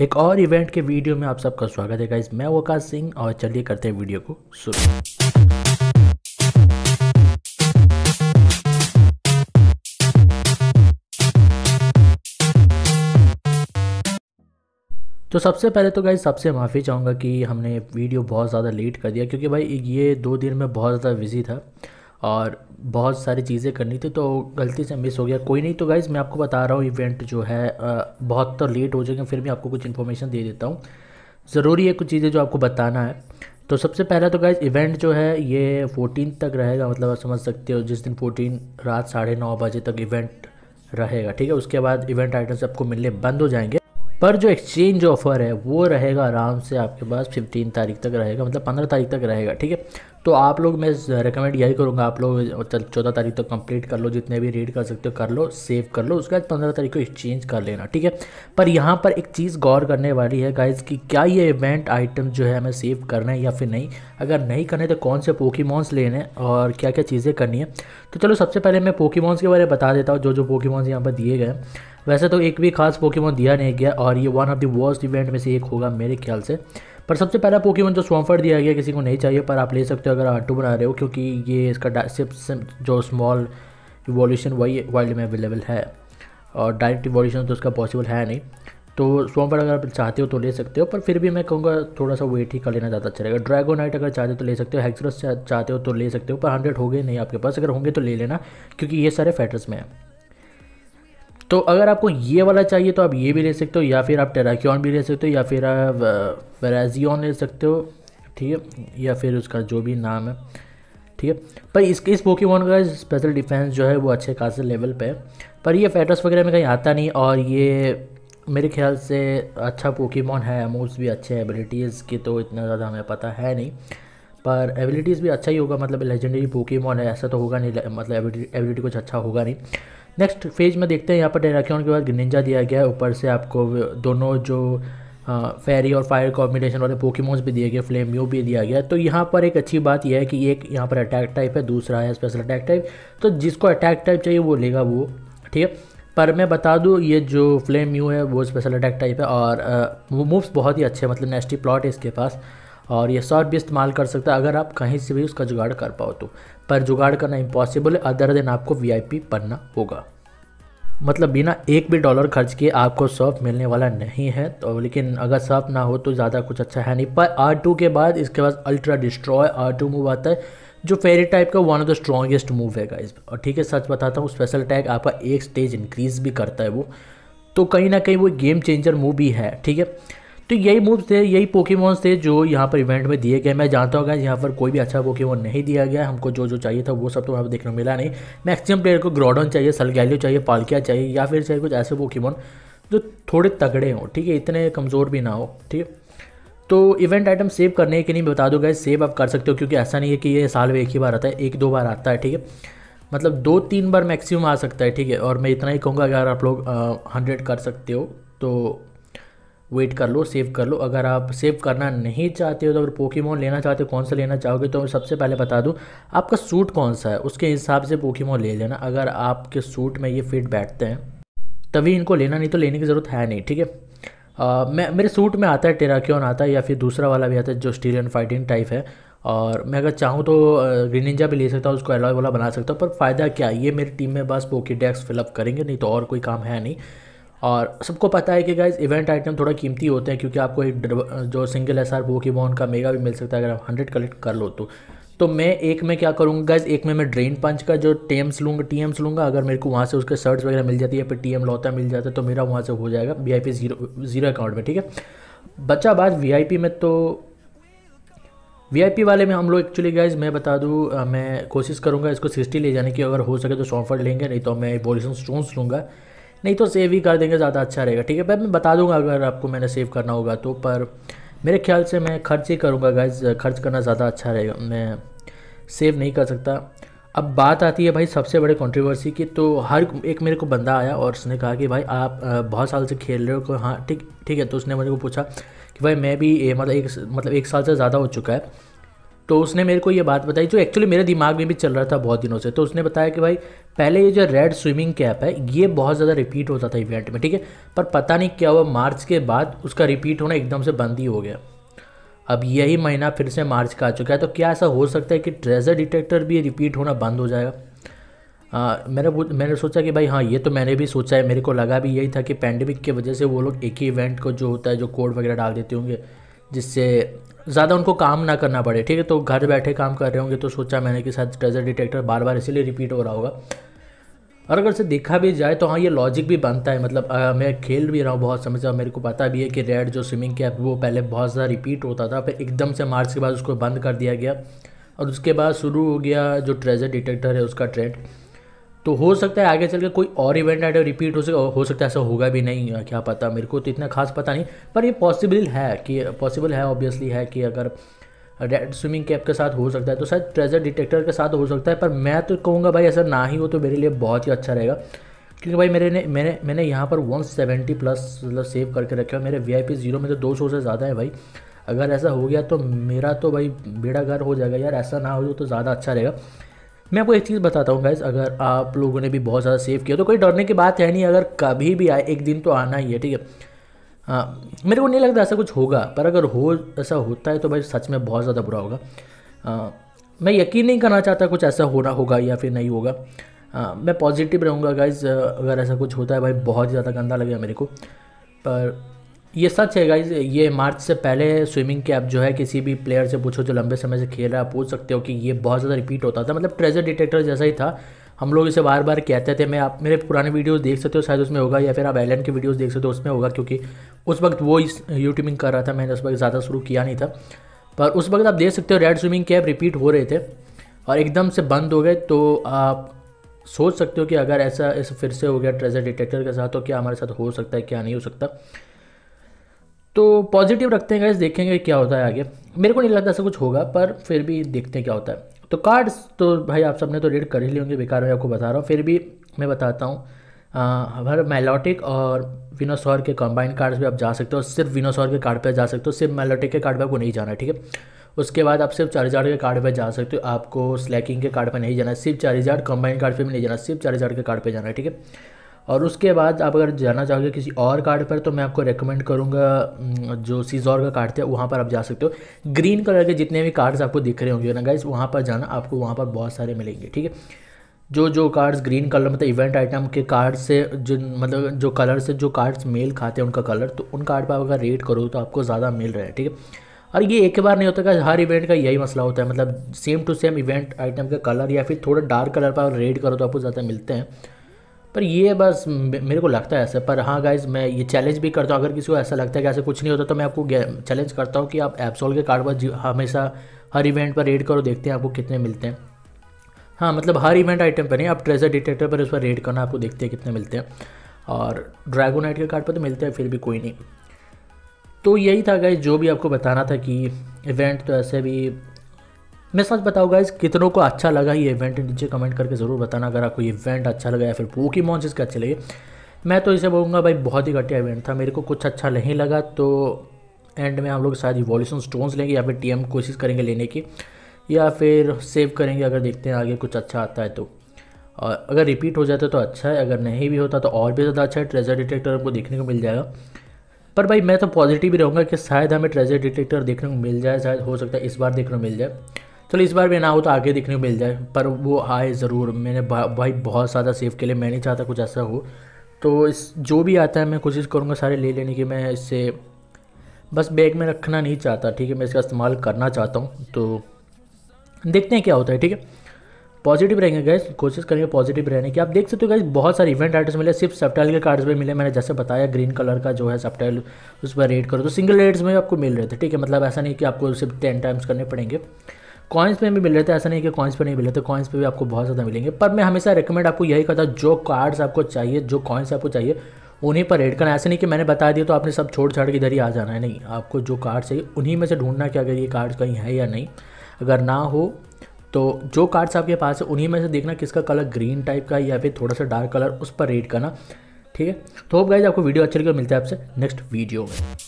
एक और इवेंट के वीडियो में आप सबका स्वागत है गाइज मैं वकाश सिंह और चलिए करते हैं वीडियो को शुरू तो सबसे पहले तो गाइज सबसे माफ़ी चाहूँगा कि हमने वीडियो बहुत ज़्यादा लेट कर दिया क्योंकि भाई ये दो दिन में बहुत ज़्यादा बिजी था और बहुत सारी चीज़ें करनी थी तो गलती से मिस हो गया कोई नहीं तो गाइज़ मैं आपको बता रहा हूँ इवेंट जो है बहुत तो लेट हो जाएगा फिर भी आपको कुछ इन्फॉर्मेशन दे देता हूँ ज़रूरी है कुछ चीज़ें जो आपको बताना है तो सबसे पहला तो गाइज इवेंट जो है ये फोर्टीन तक रहेगा मतलब आप समझ सकते हो जिस दिन फोर्टीन रात साढ़े नौ बजे तक इवेंट रहेगा ठीक है उसके बाद इवेंट आइटम्स आपको मिलने बंद हो जाएंगे पर जो एक्सचेंज ऑफ़र है वो रहेगा आराम से आपके पास फिफ्टीन तारीख तक रहेगा मतलब पंद्रह तारीख तक रहेगा ठीक है तो आप लोग मैं रिकमेंड यही करूँगा आप लोग मतलब चौदह तारीख तक तो कंप्लीट कर लो जितने भी रीड कर सकते हो कर लो सेव कर लो उसके बाद पंद्रह तारीख को एक्सचेंज कर लेना ठीक है पर यहाँ पर एक चीज़ गौर करने वाली है गाइज कि क्या ये इवेंट आइटम जो है हमें सेव करना है या फिर नहीं अगर नहीं करने तो कौन से पोकीमॉन्स लेने और क्या क्या चीज़ें करनी है तो चलो सबसे पहले मैं पोकीमॉन्स के बारे में बता देता हूँ जो जो पोकीमॉन्स यहाँ पर दिए गए वैसे तो एक भी खास पोकेमोन दिया नहीं गया और ये one of the worst event में से एक होगा मेरे ख्याल से पर सबसे पहला पोकेमोन जो स्वाम्फर्ड दिया गया किसी को नहीं चाहिए पर आप ले सकते हो अगर आटू बना रहे हो क्योंकि ये इसका सिर्फ जो स्मॉल इवोल्यूशन वही वर्ल्ड में अवेलेबल है और डायरेक्ट इवोल्यूशन तो उसका पॉसिबल है नहीं तो स्वाम्फर्ड अगर आप चाहते हो तो ले सकते हो पर फिर भी मैं कहूँगा थोड़ा सा वेट ही कर लेना ज़्यादा अच्छा रहेगा नाइट अगर चाहते हो तो ले सकते हो हैक्सरस चाहते हो तो ले सकते हो पर हंड्रेड हो गए नहीं आपके पास अगर होंगे तो ले लेना क्योंकि ये सारे फैटर्स में है तो अगर आपको ये वाला चाहिए तो आप ये भी ले सकते हो या फिर आप टेराक्योन भी ले सकते हो या फिर आप वेराजियन ले सकते हो ठीक है या फिर उसका जो भी नाम है ठीक है पर इसके इस पोकेमोन का स्पेशल डिफेंस जो है वो अच्छे खासे लेवल पे है पर ये फैटस वगैरह में कहीं आता नहीं और ये मेरे ख्याल से अच्छा पोकेमोन है मूव्स भी अच्छे हैं एबिलिटीज़ की तो इतना ज़्यादा हमें पता है नहीं पर एबिलिटीज़ भी अच्छा ही होगा मतलब लेजेंडरी पोकेमोन है ऐसा तो होगा नहीं मतलब एबिलिटी कुछ अच्छा होगा नहीं नेक्स्ट फेज में देखते हैं यहाँ पर डेराक्यून के बाद ग्रिनिंजा दिया गया है ऊपर से आपको दोनों जो फेरी और फायर कॉम्बिनेशन वाले पोकेमोन्स भी दिए गए फ्लेम यू भी दिया गया तो यहाँ पर एक अच्छी बात यह है कि एक यहाँ पर अटैक टाइप है दूसरा है स्पेशल अटैक टाइप तो जिसको अटैक टाइप चाहिए वो लेगा वो ठीक है पर मैं बता दूँ ये जो फ्लेम यू है वो स्पेशल अटैक टाइप है और मूव्स बहुत ही अच्छे मतलब नेस्टी प्लॉट है इसके पास और यह शॉर्ट भी इस्तेमाल कर सकते हैं अगर आप कहीं से भी उसका जुगाड़ कर पाओ तो पर जुगाड़ करना इम्पॉसिबल है अदर देन आपको वीआईपी बनना होगा मतलब बिना एक भी डॉलर खर्च किए आपको शॉप मिलने वाला नहीं है तो लेकिन अगर शॉप ना हो तो ज़्यादा कुछ अच्छा है नहीं पर आर टू के बाद इसके बाद ultra destroy R two move आता है जो फेरी टाइप का one of the strongest move है गाइज और ठीक है सच बताता हूँ स्पेशल अटैक आपका एक स्टेज इंक्रीज भी करता है वो तो कहीं ना कहीं वो गेम चेंजर मूव भी है ठीक है तो यही मूव्स थे यही पोकेमोन्स थे जो यहाँ पर इवेंट में दिए गए मैं जानता हूँ यहाँ पर कोई भी अच्छा पोकेमोन नहीं दिया गया हमको जो जो चाहिए था वो सब तो वहाँ पर देखने को मिला नहीं मैक्सिमम प्लेयर को ग्रॉडन चाहिए सलगैलियो चाहिए पालकिया चाहिए या फिर चाहिए कुछ ऐसे पोकेमोन जो थोड़े तगड़े हों ठीक है इतने कमज़ोर भी ना हो ठीक है तो इवेंट आइटम सेव करने के लिए बता दो गए सेव आप कर सकते हो क्योंकि ऐसा नहीं है कि ये साल में एक ही बार आता है एक दो बार आता है ठीक है मतलब दो तीन बार मैक्सिमम आ सकता है ठीक है और मैं इतना ही कहूँगा अगर आप लोग हंड्रेड कर सकते हो तो वेट कर लो सेव कर लो अगर आप सेव करना नहीं चाहते हो तो अगर पोकीमोन लेना चाहते हो कौन सा लेना चाहोगे तो मैं सबसे पहले बता दूँ आपका सूट कौन सा है उसके हिसाब से पोकीमोन ले लेना अगर आपके सूट में ये फिट बैठते हैं तभी इनको लेना नहीं तो लेने की ज़रूरत है नहीं ठीक है मैं मेरे सूट में आता है टेराक्योन आता है या फिर दूसरा वाला भी आता है जो स्टीलियन फाइटिंग टाइप है और मैं अगर चाहूँ तो ग्रीनिंजा भी ले सकता हूँ उसको एलॉय वाला बना सकता हूँ पर फ़ायदा क्या ये मेरी टीम में बस पोकी डेस्क फिलअप करेंगे नहीं तो और कोई काम है नहीं और सबको पता है कि गाइज इवेंट आइटम थोड़ा कीमती होते हैं क्योंकि आपको एक जो सिंगल एस आर पोकेमोन का मेगा भी मिल सकता है अगर आप हंड्रेड कलेक्ट कर लो तो तो मैं एक में क्या करूँगा गाइज एक में मैं ड्रेन पंच का जो टेम्स लूँगा टी एम्स लूँगा अगर मेरे को वहाँ से उसके सर्ट्स वगैरह मिल जाती है या फिर टी एम लौता मिल जाता है तो मेरा वहाँ से हो जाएगा V I P zero zero account में ठीक है बचा बात वी आई पी में तो वीआईपी वाले में हम लोग एक्चुअली गाइज मैं बता दूँ मैं कोशिश करूँगा इसको सिक्सटी ले जाने की अगर हो सके तो सॉफ्टवेयर लेंगे नहीं तो मैं बोलिसन स्टोन्स लूँगा नहीं तो सेव ही कर देंगे ज़्यादा अच्छा रहेगा ठीक है भाई मैं बता दूंगा अगर आपको मैंने सेव करना होगा तो पर मेरे ख्याल से मैं खर्च ही करूँगा गाइज खर्च करना ज़्यादा अच्छा रहेगा मैं सेव नहीं कर सकता अब बात आती है भाई सबसे बड़े कंट्रोवर्सी की तो हर एक मेरे को बंदा आया और उसने कहा कि भाई आप बहुत साल से खेल रहे हो तो हाँ ठीक ठीक है तो उसने मेरे को पूछा कि भाई मैं भी ए, मतलब एक मतलब एक साल से ज़्यादा हो चुका है तो उसने मेरे को ये बात बताई जो एक्चुअली मेरे दिमाग में भी चल रहा था बहुत दिनों से तो उसने बताया कि भाई पहले ये जो रेड स्विमिंग कैप है ये बहुत ज़्यादा रिपीट होता था इवेंट में ठीक है पर पता नहीं क्या हुआ मार्च के बाद उसका रिपीट होना एकदम से बंद ही हो गया अब यही महीना फिर से मार्च का आ चुका है तो क्या ऐसा हो सकता है कि ट्रेजर डिटेक्टर भी रिपीट होना बंद हो जाएगा मैंने मैंने सोचा कि भाई हाँ ये तो मैंने भी सोचा है मेरे को लगा भी यही था कि पैंडमिक की वजह से वो लोग एक ही इवेंट को जो होता है जो कोड वगैरह डाल देते होंगे जिससे ज़्यादा उनको काम ना करना पड़े ठीक है तो घर बैठे काम कर रहे होंगे तो सोचा मैंने कि शायद ट्रेजर डिटेक्टर बार बार इसीलिए रिपीट हो रहा होगा और अगर से देखा भी जाए तो हाँ ये लॉजिक भी बनता है मतलब आ, मैं खेल भी रहा हूँ बहुत समय से और मेरे को पता भी है कि रेड जो स्विमिंग कैप वो पहले बहुत ज़्यादा रिपीट होता था फिर एकदम से मार्च के बाद उसको बंद कर दिया गया और उसके बाद शुरू हो गया जो ट्रेजर डिटेक्टर है उसका ट्रेंड तो हो सकता है आगे चल के कोई और इवेंट आइटम रिपीट हो सके हो सकता है ऐसा होगा भी नहीं क्या पता मेरे को तो इतना खास पता नहीं पर ये पॉसिबल है कि पॉसिबल है ऑब्वियसली है कि अगर रेड स्विमिंग कैप के साथ हो सकता है तो शायद ट्रेजर डिटेक्टर के साथ हो सकता है पर मैं तो कहूँगा भाई ऐसा ना ही हो तो मेरे लिए बहुत ही अच्छा रहेगा क्योंकि भाई मेरे ने मैंने मैंने यहाँ पर 170 प्लस मतलब सेव करके रखे हुआ मेरे वी ज़ीरो में तो 200 से ज़्यादा है भाई अगर ऐसा हो गया तो मेरा तो भाई बेड़ा घर हो जाएगा यार ऐसा ना हो तो ज़्यादा अच्छा रहेगा मैं आपको एक चीज़ बताता हूँ गैस अगर आप लोगों ने भी बहुत ज़्यादा सेव किया तो कोई डरने की बात है नहीं अगर कभी भी आए एक दिन तो आना ही है ठीक है हाँ मेरे को नहीं लगता ऐसा कुछ होगा पर अगर हो ऐसा होता है तो भाई सच में बहुत ज़्यादा बुरा होगा आ, मैं यकीन नहीं करना चाहता कुछ ऐसा होना होगा या फिर नहीं होगा आ, मैं पॉजिटिव रहूँगा गाइज अगर ऐसा कुछ होता है भाई बहुत ज़्यादा गंदा लगेगा मेरे को पर ये सच है गाइज ये मार्च से पहले स्विमिंग के आप जो है किसी भी प्लेयर से पूछो जो लंबे समय से खेल रहा है पूछ सकते हो कि ये बहुत ज़्यादा रिपीट होता था मतलब ट्रेजर डिटेक्टर जैसा ही था हम लोग इसे बार बार कहते थे मैं आप मेरे पुराने वीडियोस देख सकते हो शायद उसमें होगा या फिर आप आइलैंड के वीडियोस देख सकते हो उसमें होगा क्योंकि उस वक्त वो इस यूट्यूबिंग कर रहा था मैंने उस वक्त ज़्यादा शुरू किया नहीं था पर उस वक्त आप देख सकते हो रेड स्विमिंग कैब रिपीट हो रहे थे और एकदम से बंद हो गए तो आप सोच सकते हो कि अगर ऐसा ऐसा फिर से हो गया ट्रेजर डिटेक्टर के साथ तो क्या हमारे साथ हो सकता है क्या नहीं हो सकता तो पॉजिटिव रखते हैं गैस देखेंगे क्या होता है आगे मेरे को नहीं लगता ऐसा कुछ होगा पर फिर भी देखते हैं क्या होता है तो कार्ड्स तो भाई आप सबने तो रीड कर ही लिए होंगे बेकार मैं आपको बता रहा हूँ फिर भी मैं बताता हूँ हर मेलोटिक और विनोसॉर के कंबाइंड कार्ड्स भी आप जा सकते हो सिर्फ विनोसॉर के कार्ड पर जा सकते हो सिर्फ मेलोटिक के कार्ड पर आपको नहीं जाना है ठीक है उसके बाद आप सिर्फ चार के कार्ड पर जा सकते हो आपको स्लैकिंग के कार्ड पर नहीं जाना है सिर्फ चार कंबाइंड कार्ड पर भी नहीं जाना सिर्फ चार के कार्ड पर जाना है ठीक है और उसके बाद आप अगर जाना चाहोगे किसी और कार्ड पर तो मैं आपको रेकमेंड करूँगा जो सीजोर का कार्ड था वहाँ पर आप जा सकते हो ग्रीन कलर के जितने भी कार्ड्स आपको दिख रहे होंगे ना गाइज वहाँ पर जाना आपको वहाँ पर बहुत सारे मिलेंगे ठीक है जो जो कार्ड्स ग्रीन कलर मतलब इवेंट आइटम के कार्ड से जिन मतलब जो कलर से जो कार्ड्स मेल खाते हैं उनका कलर तो उन कार्ड पर आप अगर रेड करो तो आपको ज़्यादा मिल रहा है ठीक है और ये एक बार नहीं होता का हर इवेंट का यही मसला होता है मतलब same to same event item का कलर या फिर थोड़ा डार्क कलर पर रेड करो तो आपको ज़्यादा मिलते हैं पर ये बस मेरे को लगता है ऐसे पर हाँ गाइज मैं ये चैलेंज भी करता हूँ अगर किसी को ऐसा लगता है कि ऐसा कुछ नहीं होता तो मैं आपको चैलेंज करता हूँ कि आप एप्सोल के कार्ड पर हमेशा हर इवेंट पर रेड करो देखते हैं आपको कितने मिलते हैं हाँ मतलब हर इवेंट आइटम पर नहीं आप ट्रेजर डिटेक्टर पर उस पर रेड करना आपको देखते हैं कितने मिलते हैं और ड्रैगो नाइट के कार्ड पर तो मिलते हैं फिर भी कोई नहीं तो यही था गाइज जो भी आपको बताना था कि इवेंट तो ऐसे भी मैं सच बताऊँ गाइज कितनों को अच्छा लगा ये इवेंट नीचे कमेंट करके ज़रूर बताना अगर आपको ये इवेंट अच्छा लगा या फिर पोकी मॉन्स इसके अच्छे लगे मैं तो इसे बोलूँगा भाई बहुत ही घटिया इवेंट था मेरे को कुछ अच्छा नहीं लगा तो एंड में हम लोग शायद वॉल्यूशन स्टोन्स लेंगे या फिर टी कोशिश करेंगे लेने की या फिर सेव करेंगे अगर देखते हैं आगे कुछ अच्छा आता है तो और अगर रिपीट हो जाता तो अच्छा है अगर नहीं भी होता तो और भी ज़्यादा अच्छा है ट्रेजर डिटेक्टर हमको देखने को मिल जाएगा पर भाई मैं तो पॉजिटिव ही रहूँगा कि शायद हमें ट्रेजर डिटेक्टर देखने को मिल जाए शायद हो सकता है इस बार देखने को मिल जाए चलो इस बार भी ना हो तो आगे देखने को मिल जाए पर वो आए ज़रूर मैंने भा, भाई बहुत ज़्यादा सेव के लिए मैं नहीं चाहता कुछ ऐसा हो तो इस जो भी आता है मैं कोशिश करूँगा सारे ले लेने की मैं इससे बस बैग में रखना नहीं चाहता ठीक है मैं इसका इस्तेमाल करना चाहता हूँ तो देखते हैं क्या होता है ठीक है पॉजिटिव रहेंगे गैस कोशिश करेंगे पॉजिटिव रहने की आप देख सकते हो गैस बहुत सारे इवेंट आर्टिस्ट मिले सिर्फ सप्टाइल के कार्ड्स में मिले मैंने जैसे बताया ग्रीन कलर का जो है सप्टाइल उस पर रेड करो तो सिंगल रेड्स में आपको मिल रहे थे ठीक है मतलब ऐसा नहीं कि आपको सिर्फ टेन टाइम्स करने पड़ेंगे कॉइन्स में भी मिल रहे थे ऐसा नहीं कि कॉइन्स पर नहीं मिल रहे थे कॉइन्स पर भी आपको बहुत ज़्यादा मिलेंगे पर मैं हमेशा रिकमेंड आपको यही करता जो कार्ड्स आपको चाहिए जो कॉइन्स आपको चाहिए उन्हीं पर रेड करना ऐसे नहीं कि मैंने बता दिया तो आपने सब छोड़ छाड़ के इधर ही आ जाना है नहीं आपको जो कार्ड चाहिए उन्हीं में से ढूंढना कि अगर ये कार्ड कहीं है या नहीं अगर ना हो तो जो कार्ड्स आपके पास है उन्हीं में से देखना किसका कलर ग्रीन टाइप का है या फिर थोड़ा सा डार्क कलर उस पर रेड करना ठीक है तो होप गाइज आपको वीडियो अच्छी लगे मिलते हैं आपसे नेक्स्ट वीडियो में